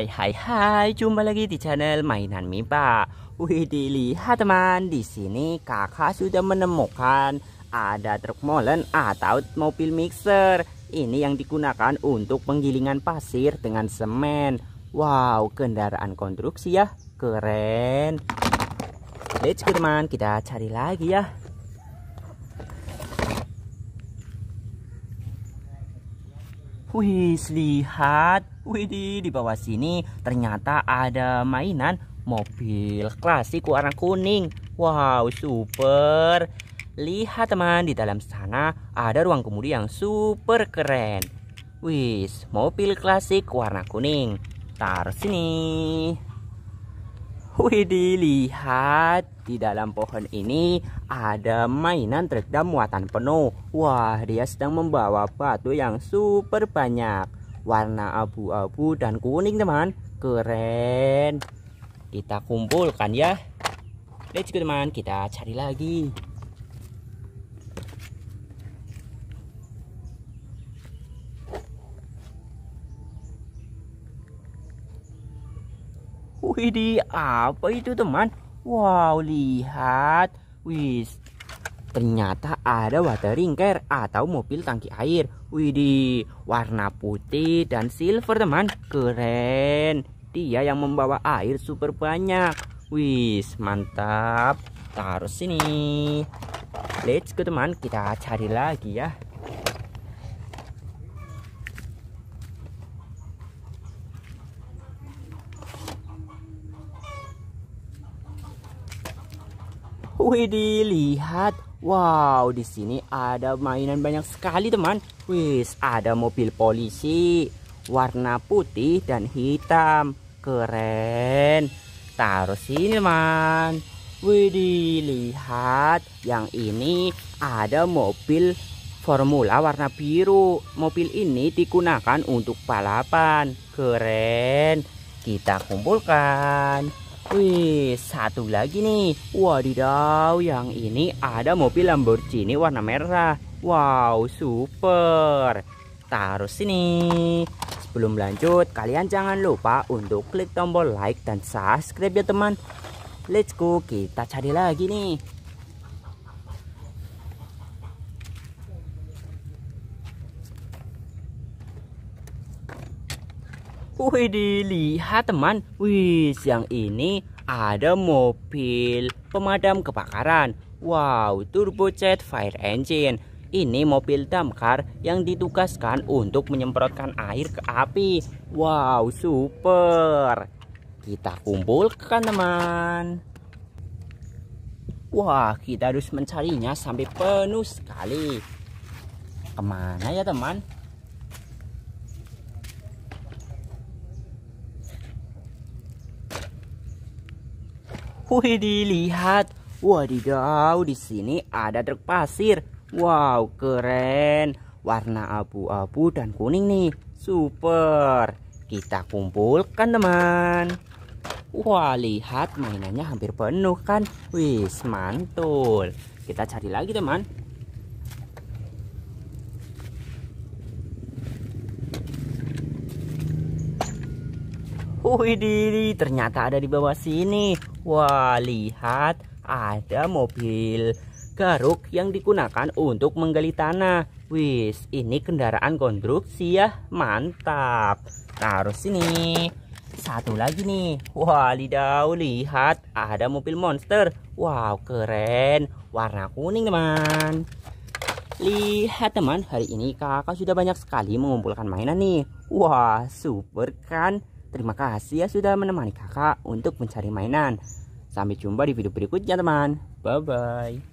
Hai hai hai, jumpa lagi di channel Mainan Mipa. Wih, dilihat teman, di sini kakak sudah menemukan ada truk molen atau mobil mixer. Ini yang digunakan untuk penggilingan pasir dengan semen. Wow, kendaraan konstruksi ya, keren. Let's go teman, kita cari lagi ya. Wih, lihat. wih di bawah sini ternyata ada mainan mobil klasik warna kuning. Wow, super. Lihat teman, di dalam sana ada ruang kemudi yang super keren. Wih mobil klasik warna kuning. Taruh sini. Wih dilihat di dalam pohon ini ada mainan truk dan muatan penuh. Wah, dia sedang membawa batu yang super banyak. Warna abu-abu dan kuning, teman. Keren. Kita kumpulkan ya. Let's go, teman. Kita cari lagi. Widi apa itu teman? Wow, lihat. Wis, ternyata ada watering car atau mobil tangki air. di warna putih dan silver teman. Keren. Dia yang membawa air super banyak. Wis, mantap. Taruh sini. Let's go teman, kita cari lagi ya. Widih, lihat. Wow, di sini ada mainan banyak sekali, teman. Wih, ada mobil polisi warna putih dan hitam. Keren. Taruh sini, teman. Widih, lihat. Yang ini ada mobil formula warna biru. Mobil ini digunakan untuk balapan. Keren. Kita kumpulkan. Wih, satu lagi nih. Wadidaw, yang ini ada mobil Lamborghini warna merah. Wow, super. Taruh sini. Sebelum lanjut, kalian jangan lupa untuk klik tombol like dan subscribe ya teman. Let's go, kita cari lagi nih. Wih, dilihat teman. Wih, yang ini ada mobil pemadam kebakaran. Wow, turbojet fire engine. Ini mobil damkar yang ditugaskan untuk menyemprotkan air ke api. Wow, super. Kita kumpulkan teman. Wah, kita harus mencarinya sampai penuh sekali. Kemana ya teman? Wih, dilihat, Wadidaw, di sini ada truk pasir. Wow, keren. Warna abu-abu dan kuning nih. Super. Kita kumpulkan, teman. Wah, lihat mainannya hampir penuh kan? Wih mantul. Kita cari lagi, teman. Wih, ternyata ada di bawah sini. Wah, lihat ada mobil garuk yang digunakan untuk menggali tanah. Wis, ini kendaraan konstruksi ya. Mantap. Taruh sini. Satu lagi nih. Wah, lihat ada mobil monster. Wow, keren. Warna kuning, teman. Lihat teman, hari ini kakak sudah banyak sekali mengumpulkan mainan nih. Wah, super kan? Terima kasih ya sudah menemani kakak untuk mencari mainan. Sampai jumpa di video berikutnya teman. Bye-bye.